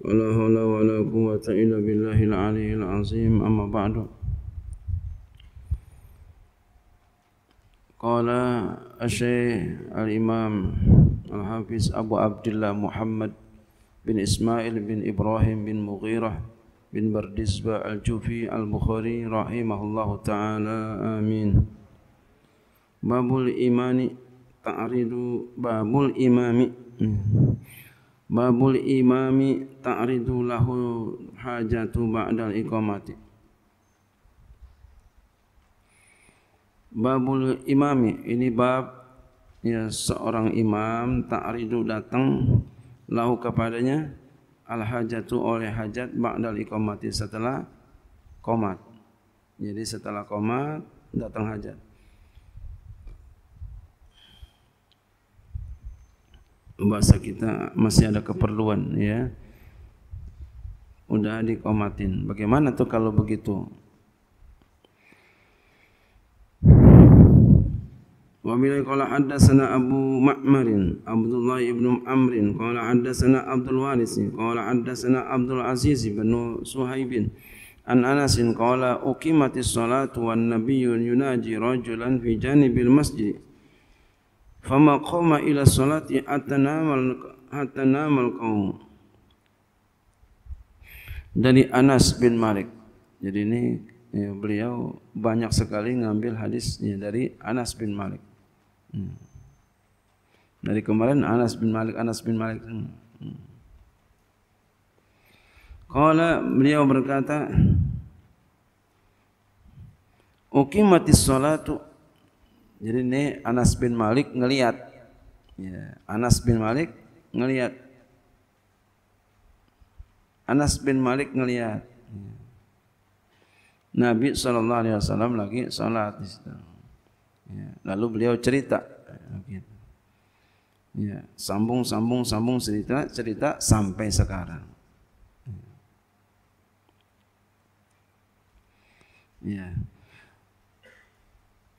ولا حول ولا قوة إلا بالله العلي العظيم أما بعد قال الشيخ الإمام الحافظ أبو عبد الله محمد بن إسماعيل بن إبراهيم بن مغيرة بن بردسبة الجوفي البخاري رحمه الله تعالى آمين باب الإيمان تعريض باب الإمام Babul imami ta'ridu lahu hajatu ba'dal iqamati Babul imami ini bab ya seorang imam ta'ridu datang lahu kepadanya al hajatu oleh hajat ba'dal iqamati setelah qomat jadi setelah qomat datang hajat bahasa kita masih ada keperluan ya udah dikomatin bagaimana tuh kalau begitu Wa bilai qala haddatsana Abu Ma'marin Abdullah ibn Amrin qala haddatsana Abdul Waris qala haddatsana Abdul Aziz bin Suhaibin an Anas qala uqimatis salatu wan nabiyyu yunaji rajulan fi janibil masjid fama qama ila salati atanamal atanamal qaum dari Anas bin Malik. Jadi ini ya, beliau banyak sekali mengambil hadisnya dari Anas bin Malik. Hmm. Dari kemarin Anas bin Malik, Anas bin Malik. Hmm. Kala hmm. beliau berkata, Ukimati salatu Jadi ini Anas bin Malik ngeliat. Ya, Anas bin Malik ngeliat. Anas bin Malik ngeliat. Ya. Nabi Shallallahu Alaihi Wasallam lagi sholat di situ. Ya. Lalu beliau cerita. Ya. Sambung, sambung, sambung cerita, cerita sampai sekarang. Ya. ya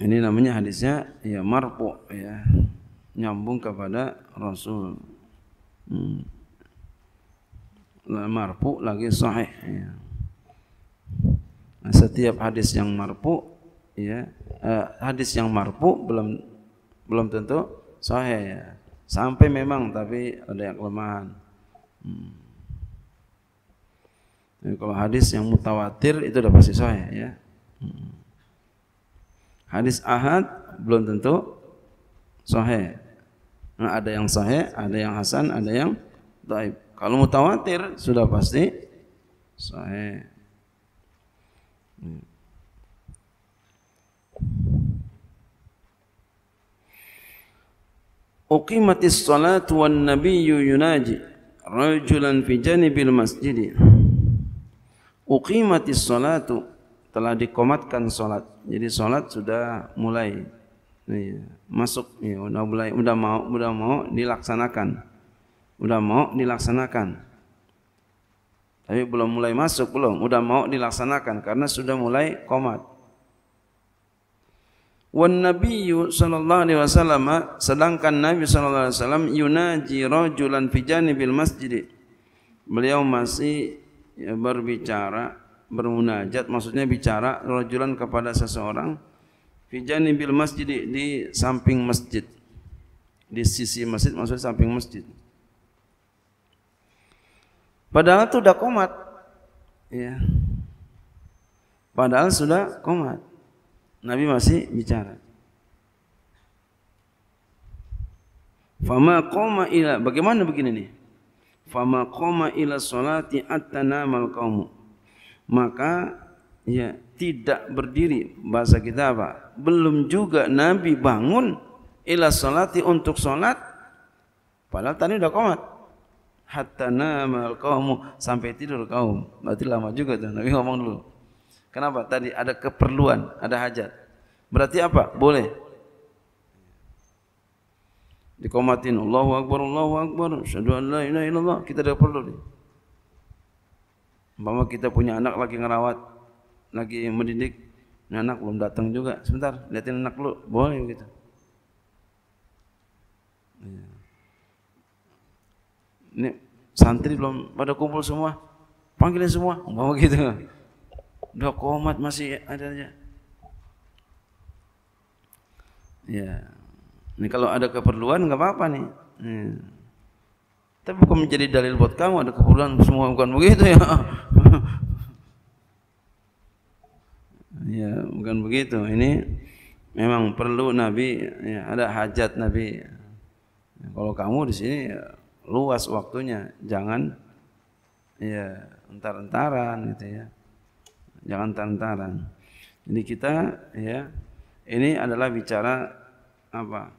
ini namanya hadisnya ya marfu ya nyambung kepada Rasul hmm. marfu lagi sahih ya. nah, setiap hadis yang marfu ya eh, hadis yang marfu belum belum tentu sahih ya sampai memang tapi ada yang kelemahan hmm. Jadi kalau hadis yang mutawatir itu sudah pasti sahih ya hmm. Hadis ahad belum tentu sahih. Nah, ada yang sahih, ada yang hasan, ada yang dhaif. Kalau mutawatir sudah pasti sahih. Uqimatis salatu wan nabiyyu yunaji rajulan fi janibil masjid. Uqimatis salatu telah dikomatkan solat. Jadi solat sudah mulai masuk, ya, udah mulai, udah mau, udah mau dilaksanakan, udah mau dilaksanakan. Tapi belum mulai masuk belum, udah mau dilaksanakan karena sudah mulai komat. Wan Nabiyyu sallallahu alaihi wasallam sedangkan Nabi sallallahu alaihi wasallam yunaji rajulan fijani janibil masjid. Beliau masih berbicara bermunajat maksudnya bicara rojulan kepada seseorang fi janibil masjid di, di samping masjid di sisi masjid maksudnya samping masjid padahal itu udah komat ya padahal sudah komat Nabi masih bicara Fama koma ila bagaimana begini nih? Fama koma ila salati atta mal qaumu maka ya tidak berdiri bahasa kita apa belum juga Nabi bangun ila salati untuk salat padahal tadi sudah qomat hatta namal kamu sampai tidur kaum berarti lama juga tuh Nabi ngomong dulu kenapa tadi ada keperluan ada hajat berarti apa boleh dikomatin Allahu akbar Allahu akbar syahadu an la ilaha illallah kita tidak perlu nih Bapak kita punya anak lagi ngerawat, lagi mendidik, ini anak belum datang juga. Sebentar, liatin anak lu, boleh gitu. Iya. Ini santri belum pada kumpul semua, panggilin semua, bawa gitu. Udah komat masih ada aja. Ya, ini kalau ada keperluan nggak apa-apa nih. Iya. Tapi bukan menjadi dalil buat kamu ada keperluan semua bukan begitu ya. ya bukan begitu. Ini memang perlu Nabi. Ya, ada hajat Nabi. Kalau kamu di sini ya, luas waktunya, jangan ya entar-entaran gitu ya. Jangan entar-entaran. Jadi kita ya ini adalah bicara apa?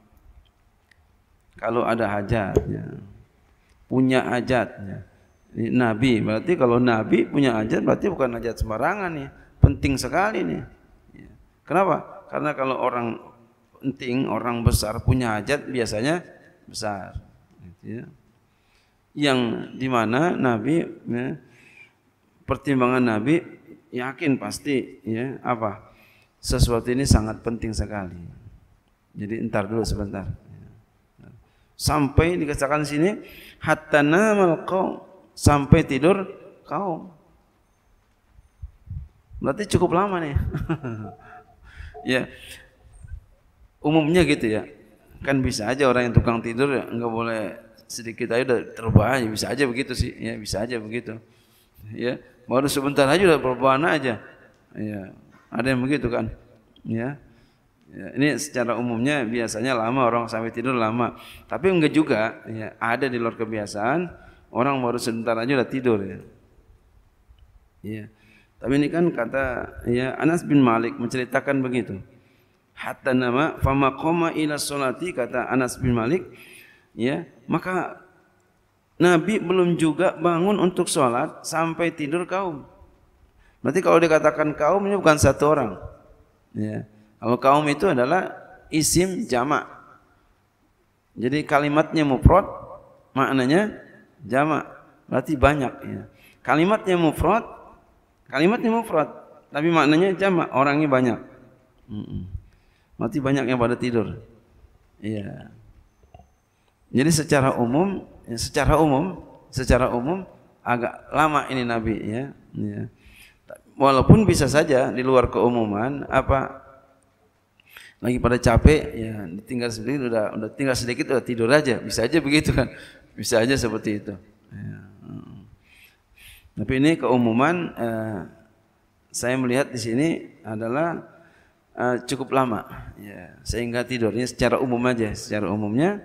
Kalau ada hajat ya. Yeah. punya ya. Nabi, berarti kalau Nabi punya ajat berarti bukan ajat sembarangan ya penting sekali nih. Iya. Kenapa? Karena kalau orang penting, orang besar punya ajat biasanya besar. Gitu ya. Yang dimana Nabi ya, pertimbangan Nabi yakin pasti ya apa sesuatu ini sangat penting sekali. Jadi entar dulu sebentar sampai dikatakan sini hatta namal qaum sampai tidur kaum berarti cukup lama nih ya umumnya gitu ya kan bisa aja orang yang tukang tidur ya, nggak boleh sedikit aja udah terbahan ya bisa aja begitu sih ya bisa aja begitu ya baru sebentar aja udah perubahan aja ya ada yang begitu kan ya Ya, ini secara umumnya biasanya lama orang sampai tidur lama. Tapi enggak juga, ya, ada di luar kebiasaan orang baru sebentar aja udah tidur ya. Ya. Tapi ini kan kata ya Anas bin Malik menceritakan begitu. Hatta nama fama qama ila solati kata Anas bin Malik ya maka Nabi belum juga bangun untuk sholat sampai tidur kaum. Berarti kalau dikatakan kaum ini bukan satu orang. Ya kalau kaum itu adalah isim jamak. Jadi kalimatnya mufrad, maknanya jamak. Berarti banyak ya. Kalimatnya mufrad, kalimatnya mufrad, tapi maknanya jamak, orangnya banyak. Hmm. Berarti banyak yang pada tidur. Iya. Jadi secara umum, ya, secara umum, secara umum agak lama ini Nabi ya. Iya. Walaupun bisa saja di luar keumuman apa lagi pada capek ya tinggal sedikit udah udah tinggal sedikit udah tidur aja bisa aja begitu kan bisa aja seperti itu ya, tapi ini keumuman eh, saya melihat di sini adalah eh, cukup lama ya sehingga tidurnya secara umum aja secara umumnya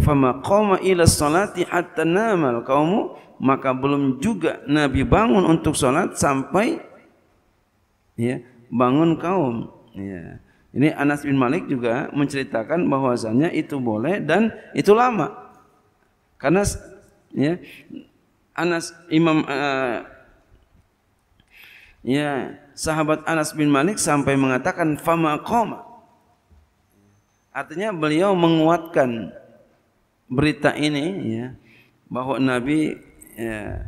fama qama ila salati hatta namal maka belum juga nabi bangun untuk salat sampai ya bangun kaum ya ini Anas bin Malik juga menceritakan bahwasannya itu boleh dan itu lama. Karena ya Anas Imam uh, ya sahabat Anas bin Malik sampai mengatakan fama koma. Artinya beliau menguatkan berita ini ya bahwa Nabi ya,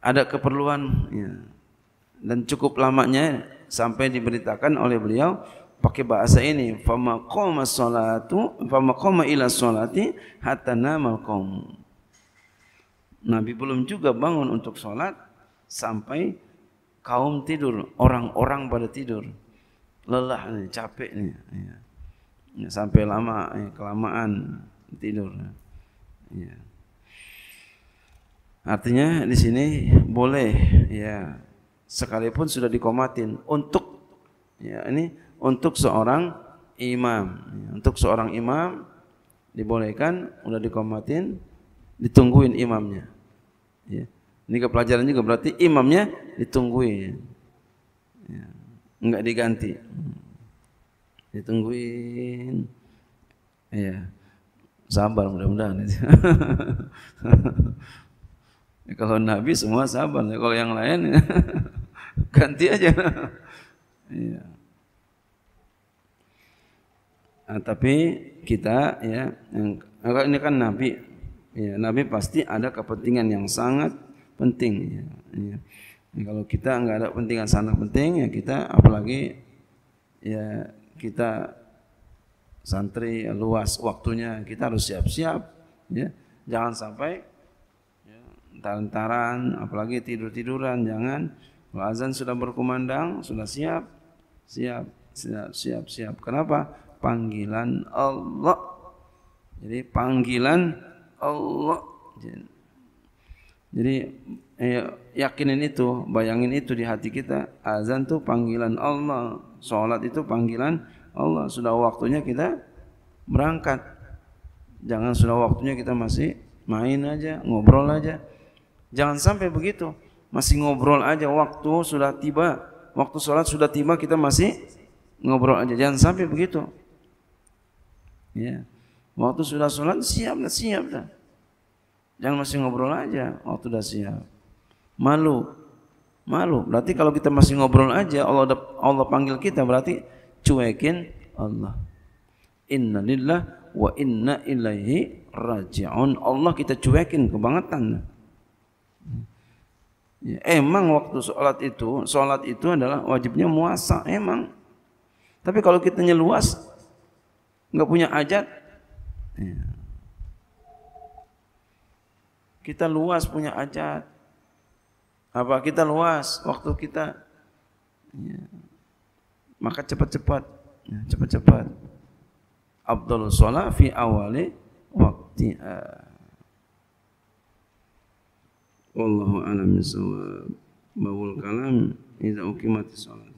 ada keperluan ya, dan cukup lamanya sampai diberitakan oleh beliau pakai bahasa ini fama qoma salatu fama qoma ila salati hatta namal qom Nabi belum juga bangun untuk salat sampai kaum tidur orang-orang pada tidur lelah nih capek nih ya. sampai lama eh, kelamaan tidur ya. artinya di sini boleh ya sekalipun sudah dikomatin untuk ya ini untuk seorang imam ya, untuk seorang imam dibolehkan sudah dikomatin ditungguin imamnya ya. ini kepelajaran juga berarti imamnya ditungguin ya. enggak diganti ditungguin ya sabar mudah-mudahan kalau nabi semua sabar kalau yang lain ya. ganti aja. ya. Nah, tapi kita ya yang nah, ini kan nabi ya nabi pasti ada kepentingan yang sangat penting ya. ya. Nah, kalau kita nggak ada kepentingan sangat penting ya kita apalagi ya kita santri luas waktunya kita harus siap-siap ya jangan sampai ya, apalagi tidur-tiduran jangan azan sudah berkumandang, sudah siap, siap, siap, siap, siap. Kenapa? Panggilan Allah. Jadi panggilan Allah. Jadi eh, yakinin itu, bayangin itu di hati kita. Azan tuh panggilan Allah, sholat itu panggilan Allah. Sudah waktunya kita berangkat. Jangan sudah waktunya kita masih main aja, ngobrol aja. Jangan sampai begitu masih ngobrol aja waktu sudah tiba waktu sholat sudah tiba kita masih ngobrol aja jangan sampai begitu ya waktu sudah sholat siap dah siap dah jangan masih ngobrol aja waktu sudah siap malu malu berarti kalau kita masih ngobrol aja Allah Allah panggil kita berarti cuekin Allah inna lillah wa inna ilaihi raji'un Allah kita cuekin kebangetan Ya, emang waktu sholat itu, sholat itu adalah wajibnya muasa, emang. Tapi kalau kita nyeluas, nggak punya ajat, ya. kita luas punya ajat. Apa kita luas waktu kita, ya. maka cepat-cepat, ya, cepat-cepat. Ya, Abdul sholat fi awali waktu. Wallahu a'lam bisawab bawul kalam idza mati shalah.